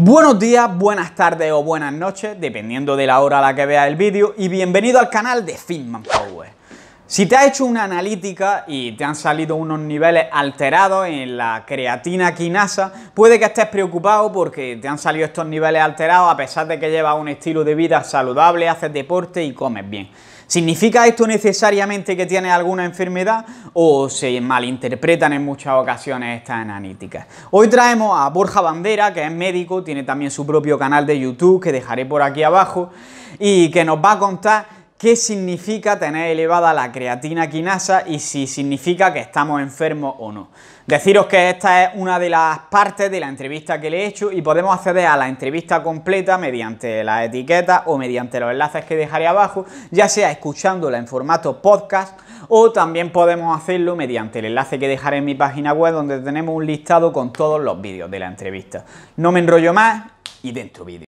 Buenos días, buenas tardes o buenas noches, dependiendo de la hora a la que vea el vídeo, y bienvenido al canal de Finman Power. Si te has hecho una analítica y te han salido unos niveles alterados en la creatina quinasa, puede que estés preocupado porque te han salido estos niveles alterados a pesar de que llevas un estilo de vida saludable, haces deporte y comes bien. ¿Significa esto necesariamente que tienes alguna enfermedad o se malinterpretan en muchas ocasiones estas analíticas? Hoy traemos a Borja Bandera, que es médico, tiene también su propio canal de YouTube que dejaré por aquí abajo y que nos va a contar qué significa tener elevada la creatina quinasa y si significa que estamos enfermos o no. Deciros que esta es una de las partes de la entrevista que le he hecho y podemos acceder a la entrevista completa mediante la etiqueta o mediante los enlaces que dejaré abajo, ya sea escuchándola en formato podcast o también podemos hacerlo mediante el enlace que dejaré en mi página web donde tenemos un listado con todos los vídeos de la entrevista. No me enrollo más y dentro vídeo.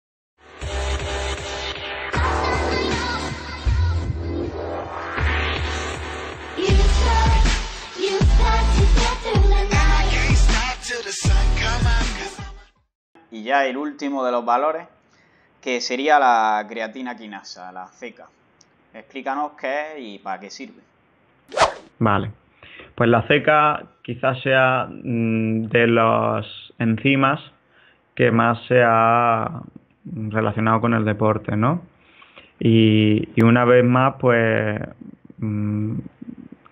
Y ya el último de los valores, que sería la creatina quinasa, la ceca. Explícanos qué es y para qué sirve. Vale. Pues la ceca quizás sea mm, de las enzimas que más se ha relacionado con el deporte, ¿no? y una vez más, pues mm,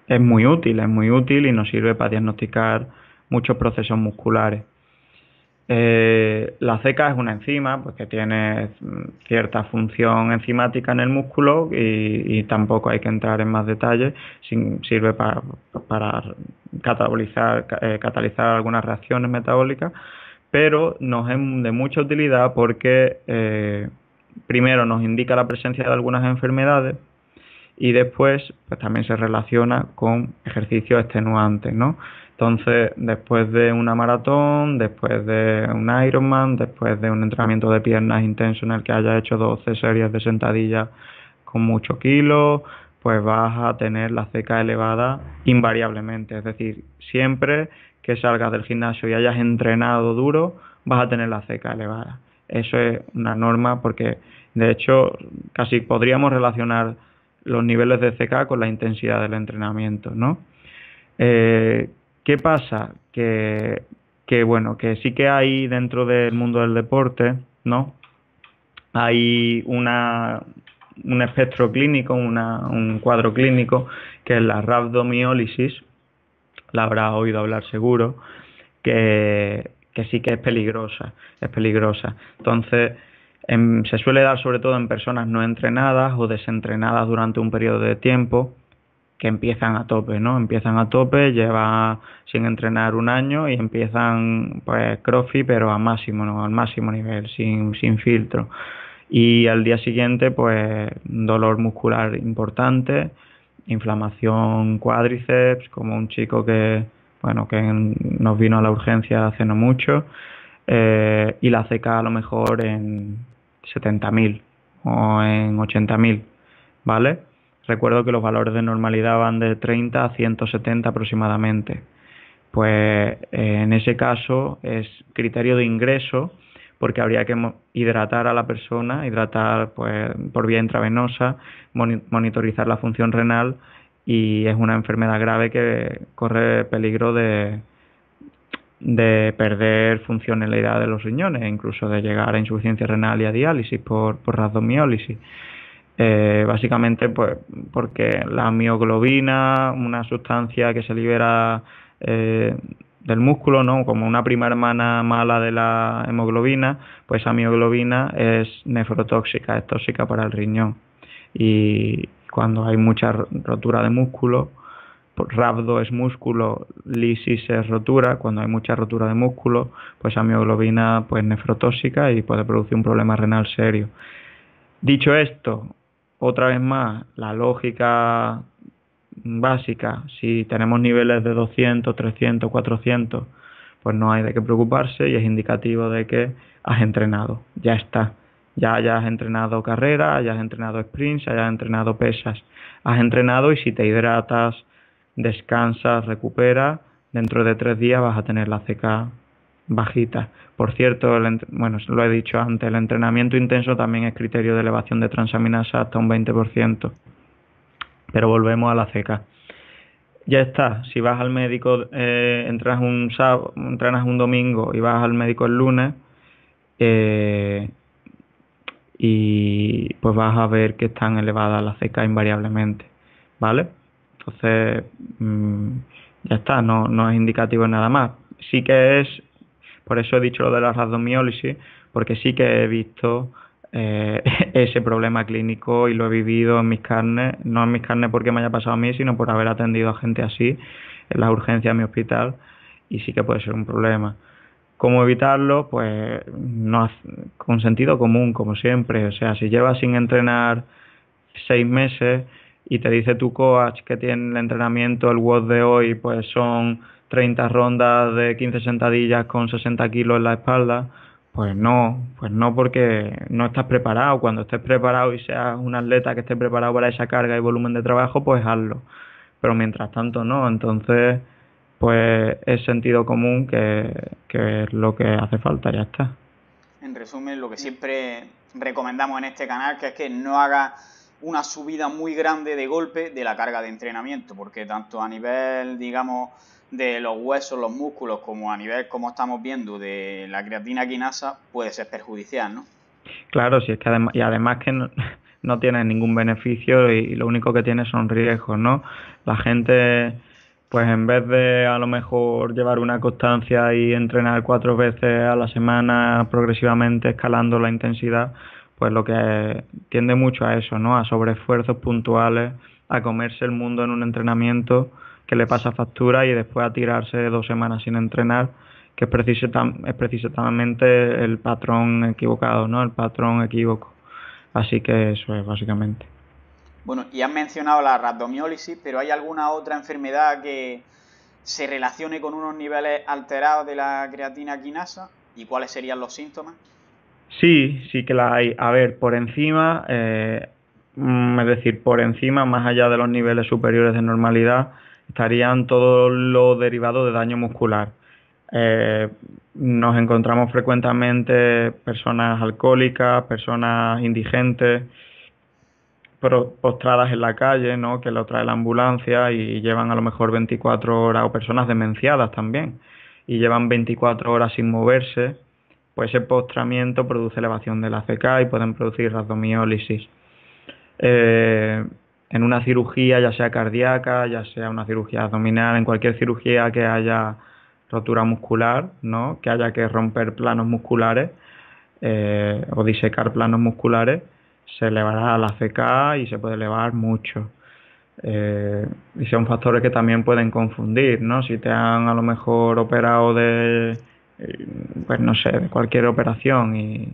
es muy útil, es muy útil y nos sirve para diagnosticar muchos procesos musculares. Eh, la ceca es una enzima pues, que tiene mm, cierta función enzimática en el músculo y, tampoco hay que entrar en más detalle. sirve para, eh, catalizar algunas reacciones metabólicas, pero nos es de mucha utilidad porque eh, primero nos indica la presencia de algunas enfermedades y después pues, también se relaciona con ejercicios extenuantes. Entonces, después de una maratón, después de un Ironman, después de un entrenamiento de piernas intenso en el que haya hecho 12 series de sentadillas con mucho kilo, pues vas a tener la ceca elevada invariablemente. Es decir, siempre que salgas del gimnasio y hayas entrenado duro, vas a tener la ceca elevada. Eso es una norma porque, de hecho, casi podríamos relacionar los niveles de CK con la intensidad del entrenamiento, ¿no? Eh, ¿Qué pasa? Que, bueno, que sí que hay dentro del mundo del deporte, ¿no? Hay un espectro clínico, un cuadro clínico, que es la rhabdomiólisis, la habrá oído hablar seguro, que, sí que es peligrosa, es peligrosa. Entonces, em, se suele dar sobre todo en personas no entrenadas o desentrenadas durante un periodo de tiempo, que empiezan a tope, ¿no? Empiezan a tope, lleva sin entrenar un año y empiezan pues crofi, pero a máximo, ¿no? al máximo nivel, sin, filtro. Y al día siguiente pues dolor muscular importante, inflamación cuádriceps, como un chico que bueno que nos vino a la urgencia hace no mucho eh, y la seca a lo mejor en 70.000 o en 80.000, ¿vale? Recuerdo que los valores de normalidad van de 30 a 170 aproximadamente. Pues eh, en ese caso es criterio de ingreso porque habría que hidratar a la persona, hidratar pues, por vía intravenosa, monitorizar la función renal y es una enfermedad grave que corre peligro de, de perder funcionalidad de los riñones, incluso de llegar a insuficiencia renal y a diálisis por, por eh, básicamente pues, porque la mioglobina, una sustancia que se libera eh, del músculo, ¿no? como una prima hermana mala de la hemoglobina, pues la mioglobina es nefrotóxica, es tóxica para el riñón. Y cuando hay mucha rotura de músculo, pues rapdo es músculo, lisis es rotura, cuando hay mucha rotura de músculo, pues la mioglobina pues nefrotóxica y puede producir un problema renal serio. Dicho esto, otra vez más la lógica básica, si tenemos niveles de 200, 300, 400, pues no hay de qué preocuparse y es indicativo de que has entrenado, ya está. Ya hayas entrenado carrera, hayas entrenado sprints, hayas entrenado pesas, has entrenado y si te hidratas, descansas, recuperas, dentro de tres días vas a tener la CK bajita. Por cierto, bueno, lo he dicho antes, el entrenamiento intenso también es criterio de elevación de transaminasa hasta un 20%. Pero volvemos a la ceca. Ya está, si vas al médico, eh, entras un sábado, entrenas un domingo y vas al médico el lunes, eh, y pues vas a ver que están elevadas las ceca invariablemente, ¿vale? Entonces, mm, ya está, no, no es indicativo nada más. Sí que es por eso he dicho lo de la rhabdomiólisis, porque sí que he visto eh, ese problema clínico y lo he vivido en mis carnes, no en mis carnes porque me haya pasado a mí, sino por haber atendido a gente así en las urgencias de mi hospital y sí que puede ser un problema. ¿Cómo evitarlo? Pues con sentido común, como siempre. O sea, si llevas sin entrenar seis meses y te dice tu coach que tiene el entrenamiento, el WOD de hoy, pues son 30 rondas de 15 sentadillas con 60 kilos en la espalda, pues no, pues no porque no estás preparado. Cuando estés preparado y seas un atleta que esté preparado para esa carga y volumen de trabajo, pues hazlo. Pero mientras tanto no, entonces pues es sentido común que, es lo que hace falta, ya está. En resumen, lo que siempre recomendamos en este canal, que es que no haga una subida muy grande de golpe de la carga de entrenamiento, porque tanto a nivel, digamos, de los huesos, los músculos, como a nivel, como estamos viendo, de la creatina quinasa, puede ser perjudicial, ¿no? Claro, si es que además, y además que no, tiene ningún beneficio y, y lo único que tiene son riesgos, ¿no? La gente, pues en vez de a lo mejor llevar una constancia y entrenar cuatro veces a la semana progresivamente escalando la intensidad, pues lo que tiende mucho a eso, ¿no? A sobreesfuerzos puntuales, a comerse el mundo en un entrenamiento que le pasa factura y después a tirarse dos semanas sin entrenar, que es, es precisamente el patrón equivocado, ¿no? El patrón equívoco. Así que eso es básicamente. Bueno, y has mencionado la rhabdomiólisis, pero ¿hay alguna otra enfermedad que se relacione con unos niveles alterados de la creatina quinasa? ¿Y cuáles serían los síntomas? Sí, sí que la hay. A ver, por encima, eh, mm, es decir, por encima, más allá de los niveles superiores de normalidad, estarían todos los derivados de daño muscular. Eh, nos encontramos frecuentemente personas alcohólicas, personas indigentes, postradas en la calle, que lo trae la ambulancia y llevan a lo mejor 24 horas, o personas demenciadas también, y llevan 24 horas sin moverse, pues ese postramiento produce elevación de la CK y pueden producir rabdomiólisis. Eh, en una cirugía, ya sea cardíaca, ya sea una cirugía abdominal, en cualquier cirugía que haya rotura muscular, ¿no? que haya que romper planos musculares eh, o disecar planos musculares, se elevará la FK y se puede elevar mucho. Eh, y son factores que también pueden confundir, ¿no? Si te han a lo mejor operado de, eh, pues no sé, de cualquier operación y,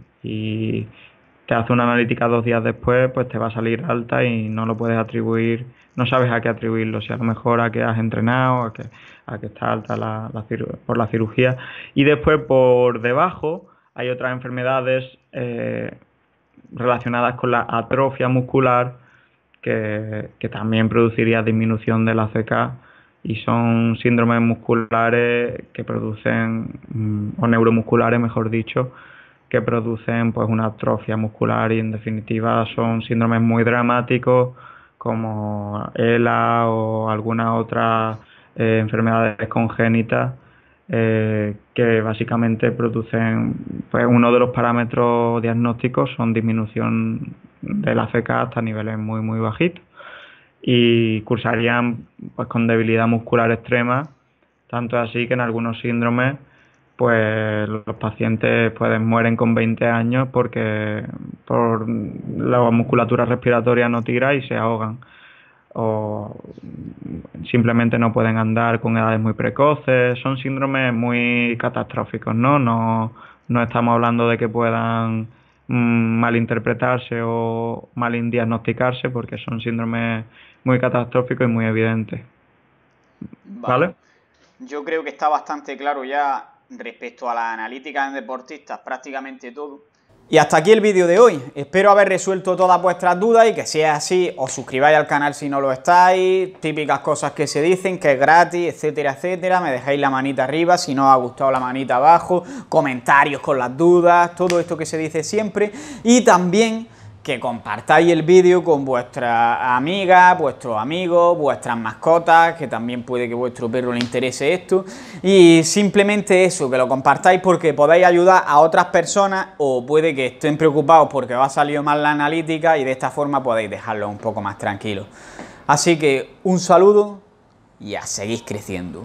se hace una analítica dos días después, pues te va a salir alta y no lo puedes atribuir, no sabes a qué atribuirlo, si a lo mejor a que has entrenado, a que, está alta por la cirugía. Y después por debajo hay otras enfermedades eh, relacionadas con la atrofia muscular que, que también produciría disminución de la CK y son síndromes musculares que producen, mm, o neuromusculares mejor dicho, que producen pues una atrofia muscular y en definitiva son síndromes muy dramáticos como ELA o alguna otra eh, enfermedad enfermedades congénitas eh, que básicamente producen pues uno de los parámetros diagnósticos son disminución de la feca hasta niveles muy muy bajitos y cursarían pues, con debilidad muscular extrema tanto así que en algunos síndromes pues los pacientes pueden mueren con 20 años porque por la musculatura respiratoria no tira y se ahogan o simplemente no pueden andar con edades muy precoces, son síndromes muy catastróficos, ¿no? No, estamos hablando de que puedan mm, malinterpretarse o mal diagnosticarse porque son síndromes muy catastróficos y muy evidentes. vale. Yo creo que está bastante claro ya respecto a la analítica en deportistas, prácticamente todo. Y hasta aquí el vídeo de hoy. Espero haber resuelto todas vuestras dudas y que si es así, os suscribáis al canal si no lo estáis, típicas cosas que se dicen, que es gratis, etcétera, etcétera. Me dejáis la manita arriba si no os ha gustado la manita abajo, comentarios con las dudas, todo esto que se dice siempre. Y también que compartáis el vídeo con vuestra amiga, vuestros amigos, vuestras mascotas, que también puede que vuestro perro le interese esto. Y simplemente eso, que lo compartáis porque podéis ayudar a otras personas o puede que estén preocupados porque os ha salido mal la analítica y de esta forma podéis dejarlo un poco más tranquilo. Así que un saludo y a seguir creciendo.